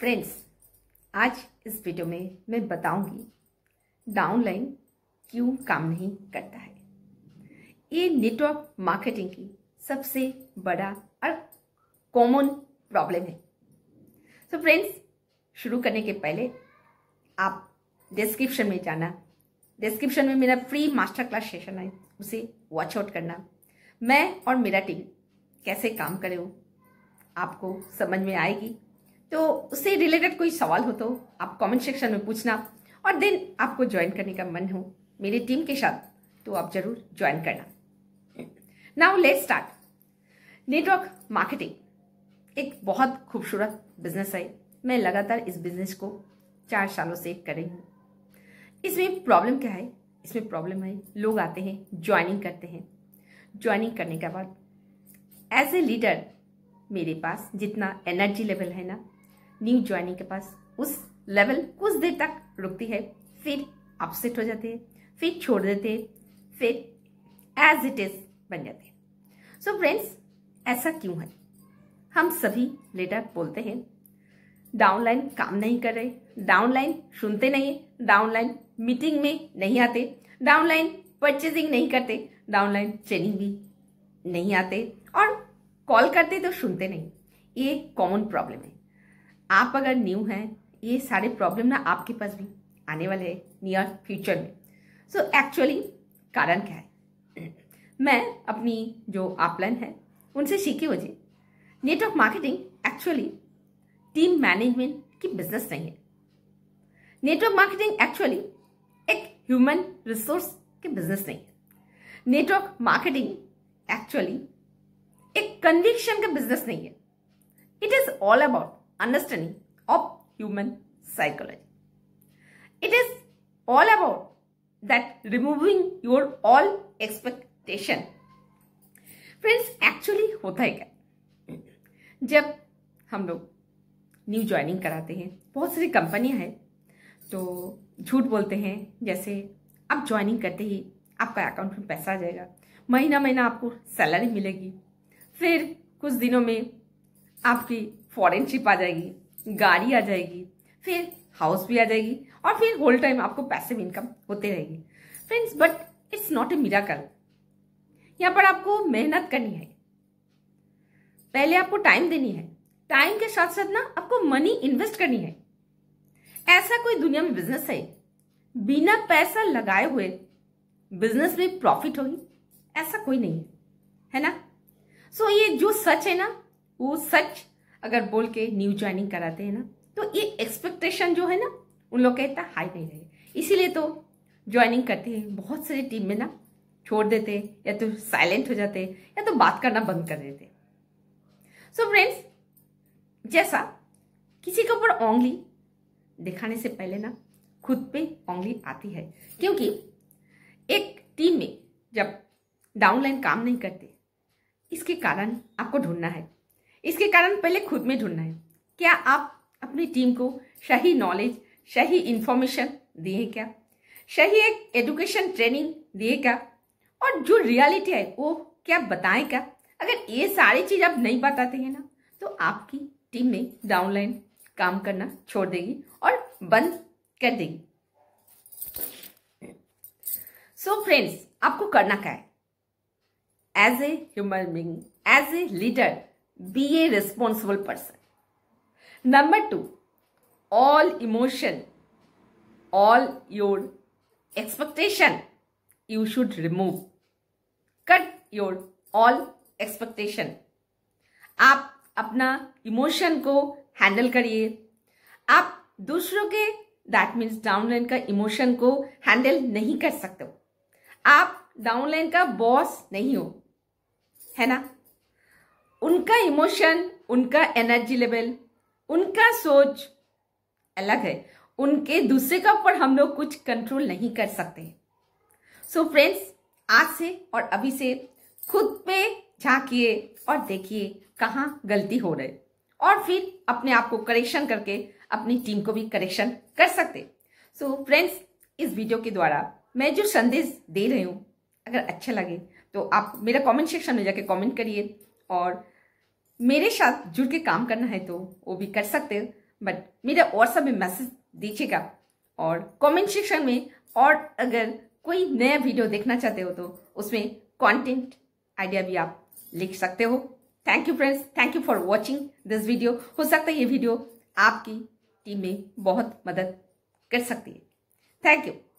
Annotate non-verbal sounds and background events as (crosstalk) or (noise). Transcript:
Friends आज इस video में मैं बताऊंगी डाउनलाइन क्यों काम नहीं करता है ये नेटवर्क मार्केटिंग की सबसे बड़ा और कॉमन प्रॉब्लम है तो so फ्रेंड्स शुरू करने के पहले आप डिस्क्रिप्शन में जाना डिस्क्रिप्शन में मेरा फ्री मास्टर क्लास सेशन है उसे वॉच आउट करना मैं और मेरा टीम कैसे काम करे हो आपको समझ में आएगी तो उससे रिलेटेड कोई सवाल हो तो आप कमेंट सेक्शन में पूछना और देन आपको ज्वाइन करने का मन हो मेरी टीम के साथ तो आप जरूर ज्वाइन करना now let start network marketing एक बहुत खूबसूरत बिजनेस है मैं लगातार इस बिजनेस को चार सालों से कर रही हूँ इसमें प्रॉब्लम क्या है इसमें प्रॉब्लम है लोग आते हैं ज्वाइनिंग करते हैं ज्वाइनिंग करने के बाद एज ए लीडर मेरे पास जितना एनर्जी लेवल है ना न्यू ज्वाइनिंग के पास उस लेवल कुछ देर तक रुकती है फिर अपसेट हो जाते हैं फिर छोड़ देते हैं फिर एज इट इज बन जाते हैं सो फ्रेंड्स ऐसा क्यों है हम सभी लेटर बोलते हैं डाउनलाइन काम नहीं कर रहे डाउनलाइन सुनते नहीं डाउनलाइन मीटिंग में नहीं आते डाउनलाइन परचेजिंग नहीं करते डाउनलाइन ट्रेनिंग भी नहीं आते और कॉल करते तो सुनते नहीं ये कॉमन प्रॉब्लम है आप अगर न्यू हैं ये सारे प्रॉब्लम ना आपके पास भी आने वाले हैं नियर फ्यूचर में सो so, एक्चुअली कारण क्या है (clears throat) मैं अपनी जो आपलाइन है उनसे सीखे मुझे network marketing actually team management की बिजनेस नहीं है नेटवर्क मार्केटिंग एक्चुअली एक ह्यूमन रिसोर्स की बिजनेस नहीं है नेटवर्क मार्केटिंग एक्चुअली एक कन्विक्शन का बिजनेस नहीं है it is all about understanding of human psychology. It is all about that removing your all expectation. Friends actually होता है क्या जब हम लोग न्यू ज्वाइनिंग कराते हैं बहुत सारी कंपनियां हैं तो झूठ बोलते हैं जैसे आप ज्वाइनिंग करते ही आपका अकाउंट में पैसा आ जाएगा महीना महीना आपको सैलरी मिलेगी फिर कुछ दिनों में आपकी फॉरेन शिप आ जाएगी गाड़ी आ जाएगी फिर हाउस भी आ जाएगी और फिर होल टाइम आपको पैसिव इनकम होते रहेगी friends but it's not a miracle यहाँ पर आपको मेहनत करनी है पहले आपको टाइम देनी है टाइम के साथ साथ ना आपको मनी इन्वेस्ट करनी है ऐसा कोई दुनिया में बिजनेस है बिना पैसा लगाए हुए बिजनेस में प्रॉफिट होगी ऐसा कोई नहीं है है ना सो so, ये जो सच है ना वो सच अगर बोल के न्यू ज्वाइनिंग कराते हैं ना तो ये एक्सपेक्टेशन जो है ना उन लोग का इतना हाई नहीं रहे इसीलिए तो ज्वाइनिंग करते हैं बहुत सारी टीम में ना छोड़ देते या तो साइलेंट हो जाते या तो बात करना बंद कर देते सो so फ्रेंड्स जैसा किसी के ऊपर ओंगली दिखाने से पहले ना खुद पे ओंगली आती है क्योंकि एक टीम में जब डाउनलाइन काम नहीं करते इसके कारण आपको ढूंढना है इसके कारण पहले खुद में ढूंढना है क्या आप अपनी टीम को सही नॉलेज सही इंफॉर्मेशन दिए क्या सही एक एजुकेशन ट्रेनिंग दिए क्या और जो रियलिटी है वो क्या बताएं क्या अगर ये सारी चीज़ आप नहीं बताते हैं ना तो आपकी टीम में डाउनलाइन काम करना छोड़ देगी और बंद कर देगी सो so फ्रेंड्स आपको करना क्या है as a human being as a leader be a responsible person. Number 2 all emotion, all your expectation, you should remove. Cut your all expectation. आप अपना इमोशन को हैंडल करिए आप दूसरों के दैट मीन्स डाउनलाइन का इमोशन को हैंडल नहीं कर सकते हो आप डाउनलाइन का बॉस नहीं हो है ना उनका इमोशन उनका एनर्जी लेवल उनका सोच अलग है उनके दूसरे का ऊपर हम लोग कुछ कंट्रोल नहीं कर सकते सो so फ्रेंड्स आज से और अभी से खुद पे झांकिए और देखिए कहाँ गलती हो रही और फिर अपने आप को करेक्शन करके अपनी टीम को भी करेक्शन कर सकते सो so फ्रेंड्स इस वीडियो के द्वारा मैं जो संदेश दे रही हूँ अगर अच्छा लगे तो आप मेरा कमेंट सेक्शन में जाके कमेंट करिए और मेरे साथ जुड़ के काम करना है तो वो भी कर सकते हो बट मेरा व्हाट्सएप में मैसेज दीजिएगा और कमेंट सेक्शन में और अगर कोई नया वीडियो देखना चाहते हो तो उसमें कंटेंट आइडिया भी आप लिख सकते हो thank you friends thank you for watching this video हो सकता है ये वीडियो आपकी टीम में बहुत मदद कर सकती है थैंक यू